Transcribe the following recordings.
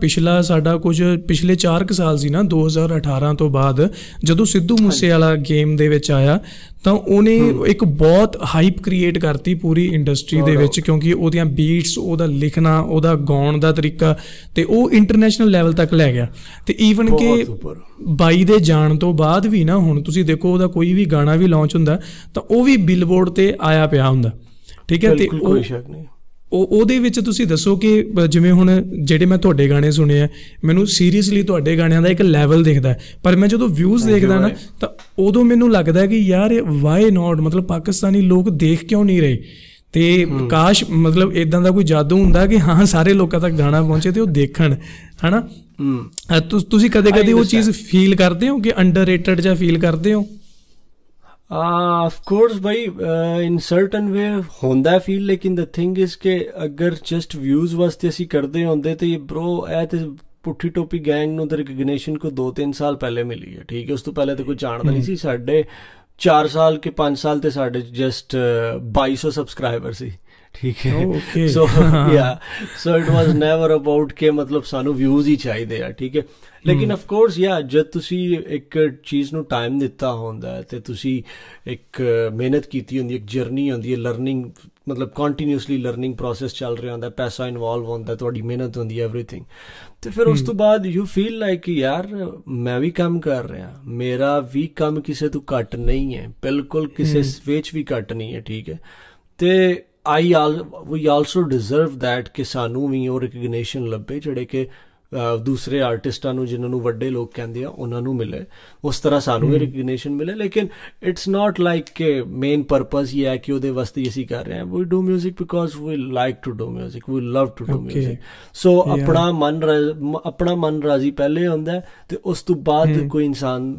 ਪਿਛਲਾ ਸਾਡਾ ਕੁਝ ਪਿਛਲੇ 4 ਕੁ ਸਾਲ ਸੀ ਨਾ 2018 ਤੋਂ ਬਾਅਦ ਜਦੋਂ ਸਿੱਧੂ ਮੂਸੇ ਵਾਲਾ ਗੇਮ ਦੇ ਵਿੱਚ ਆਇਆ ਤਾਂ ਉਹਨੇ ਇੱਕ ਬਹੁਤ ਹਾਈਪ ਕ੍ਰੀਏਟ ਕਰਤੀ ਪੂਰੀ ਇੰਡਸਟਰੀ ਦੇ ਵਿੱਚ ਕਿਉਂਕਿ ਉਹਦੀਆਂ ਬੀਟਸ ਉਹਦਾ ਲਿਖਣਾ ਉਹਦਾ ਗਾਉਣ ਦਾ ਤਰੀਕਾ ਤੇ ਉਹ ਇੰਟਰਨੈਸ਼ਨਲ ਲੈਵਲ ਤੱਕ ਲੈ ਗਿਆ ਤੇ ਈਵਨ ਕਿ ਬਾਈ ਦੇ ਜਾਣ ਤੋਂ ਬਾਅਦ ਵੀ ਨਾ ਹੁਣ ਤੁਸੀਂ ਦੇਖੋ ਉਹਦਾ ਕੋਈ ਵੀ ਗਾਣਾ ਵੀ ਲਾਂਚ ਹੁੰਦਾ ਤਾਂ ਉਹ ਵੀ ਬਿਲਬੋਰਡ ਤੇ ਆਇਆ ਪਿਆ ਹੁੰਦਾ ਠੀਕ ਹੈ ਤੇ ਉਹ ਨਹੀਂ ਉਹ ਉਹਦੇ ਵਿੱਚ ਤੁਸੀਂ ਦੱਸੋ ਕਿ ਜਿਵੇਂ ਹੁਣ ਜਿਹੜੇ ਮੈਂ ਤੁਹਾਡੇ ਗਾਣੇ ਸੁਣੇ ਆ ਮੈਨੂੰ ਸੀਰੀਅਸਲੀ ਤੁਹਾਡੇ ਗਾਣਿਆਂ ਦਾ ਇੱਕ ਲੈਵਲ ਦਿਖਦਾ ਪਰ ਮੈਂ ਜਦੋਂ ਵਿਊਜ਼ ਦੇਖਦਾ ਨਾ ਤਾਂ ਉਦੋਂ ਮੈਨੂੰ ਲੱਗਦਾ ਕਿ ਯਾਰ ਵਾਈ ਨਾਟ ਮਤਲਬ ਪਾਕਿਸਤਾਨੀ ਲੋਕ ਦੇਖ ਕਿਉਂ ਨਹੀਂ ਰਹੇ ਤੇ ਕਾਸ਼ ਮਤਲਬ ਇਦਾਂ ਦਾ ਕੋਈ ਜਾਦੂ ਹੁੰਦਾ ਕਿ ਹਾਂ ਸਾਰੇ ਲੋਕਾਂ ਤੱਕ ਗਾਣਾ ਪਹੁੰਚੇ ਤੇ ਉਹ ਦੇਖਣ ਹਨਾ ਤੁਸੀਂ ਕਦੇ-ਕਦੇ ਉਹ ਚੀਜ਼ ਫੀਲ ਕਰਦੇ ਹੋ ਕਿ ਅੰਡਰਰੇਟਡ ਜਾਂ ਫੀਲ ਕਰਦੇ ਹੋ ਆਫ ਕੋਰਸ ਬਈ ਇਨ ਸਰਟਨ ਵੇ ਹੁੰਦਾ ਫੀਲ ਲੇਕਿਨ ਦ ਥਿੰਗ ਇਜ਼ ਕਿ ਅਗਰ ਜਸਟ ਵਿਊਜ਼ ਵਾਸਤੇ ਅਸੀਂ ਕਰਦੇ ਹੁੰਦੇ ਤੇ ਇਹ ਬ్రో ਐ ਤੇ ਪੁੱਠੀ ਟੋਪੀ ਗੈਂਗ ਨੂੰ ਤੇ ਰਿਕਗਨੀਸ਼ਨ ਕੋ 2-3 ਸਾਲ ਪਹਿਲੇ ਮਿਲੀ ਹੈ ਠੀਕ ਹੈ ਉਸ ਤੋਂ ਪਹਿਲੇ ਤਾਂ ਕੋਈ ਜਾਣਦਾ ਨਹੀਂ ਸੀ ਸਾਡੇ 4 ਸਾਲ ਕੇ 5 ਸਾਲ ਤੇ ਸਾਡੇ ਜਸਟ 2200 ਸਬਸਕ੍ਰਾਈਬਰ ਸੀ ਠੀਕ ਹੈ so yeah so it was never about ਕਿ ਮਤਲਬ ਸਾਨੂੰ ਵਿਊਜ਼ ਹੀ ਚਾਹੀਦੇ ਆ ਠੀਕ ਹੈ ਲੇਕਿਨ ਆਫ ਕੋਰਸ ਯਾ ਜਦ ਤੁਸੀਂ ਇੱਕ ਚੀਜ਼ ਨੂੰ ਟਾਈਮ ਦਿੱਤਾ ਹੁੰਦਾ ਹੈ ਤੇ ਤੁਸੀਂ ਇੱਕ ਮਿਹਨਤ ਕੀਤੀ ਹੁੰਦੀ ਹੈ ਇੱਕ ਜਰਨੀ ਹੁੰਦੀ ਹੈ ਲਰਨਿੰਗ ਮਤਲਬ ਕੰਟੀਨਿਊਸਲੀ ਲਰਨਿੰਗ ਪ੍ਰੋਸੈਸ ਚੱਲ ਰਿਹਾ ਹੁੰਦਾ ਪੈਸਾ ਇਨਵੋਲਵ ਹੁੰਦਾ ਤੁਹਾਡੀ ਮਿਹਨਤ ਹੁੰਦੀ ਹੈ एवरीथिंग ਤੇ ਫਿਰ ਉਸ ਤੋਂ ਬਾਅਦ ਯੂ ਫੀਲ ਲਾਈਕ ਯਾਰ ਮੈਂ ਵੀ ਕੰਮ ਕਰ ਰਿਹਾ ਮੇਰਾ ਵੀ ਕੰਮ ਕਿਸੇ ਤੋਂ ਘੱਟ ਨਹੀਂ ਹੈ ਬਿਲਕੁਲ ਕਿਸੇ ਵਿੱਚ ਵੀ ਘੱਟ ਨਹੀਂ ਹੈ ਠੀਕ ਹੈ ਤੇ I we also deserve that कि सानू वी ओ रिकग्निशन लब्भे जेह्ड़े कि ਦੂਸਰੇ ਆਰਟਿਸਟਾਂ ਨੂੰ ਜਿਨ੍ਹਾਂ ਨੂੰ ਵੱਡੇ ਲੋਕ ਕਹਿੰਦੇ ਆ ਉਹਨਾਂ ਨੂੰ ਮਿਲੇ ਉਸ ਤਰ੍ਹਾਂ ਸਾਨੂੰ ਵੀ ਰੈਕਗਨੀਸ਼ਨ ਮਿਲੇ ਲੇਕਿਨ ਇਟਸ ਨਾਟ ਲਾਈਕ ਕਿ ਮੇਨ ਪਰਪਸ ਇਹ ਹੈ ਕਿ ਉਹਦੇ ਵਾਸਤੇ ਅਸੀਂ ਕਰ ਰਹੇ ਹਾਂ we do 뮤직 because we like to do 뮤직 we love to do 뮤직 so ਆਪਣਾ ਮਨ ਆਪਣਾ ਮਨ ਰਾਜ਼ੀ ਪਹਿਲੇ ਹੁੰਦਾ ਤੇ ਉਸ ਤੋਂ ਬਾਅਦ ਕੋਈ ਇਨਸਾਨ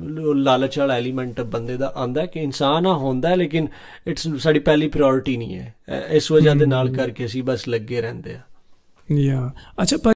ਲਾਲਚ ਵਾਲਾ ਐਲੀਮੈਂਟ ਬੰਦੇ ਦਾ ਆਂਦਾ ਕਿ ਇਨਸਾਨ ਆ ਹੁੰਦਾ ਲੇਕਿਨ ਇਟਸ ਸਾਡੀ ਪਹਿਲੀ ਪ੍ਰਾਇੋਰਟੀ ਨਹੀਂ ਹੈ ਇਸ ਵਜ੍ਹਾ ਦੇ ਨਾਲ ਕਰਕੇ ਅਸੀਂ ਬਸ ਲੱਗੇ ਰਹਿੰਦੇ ਆ ਯਾ ਅੱਛਾ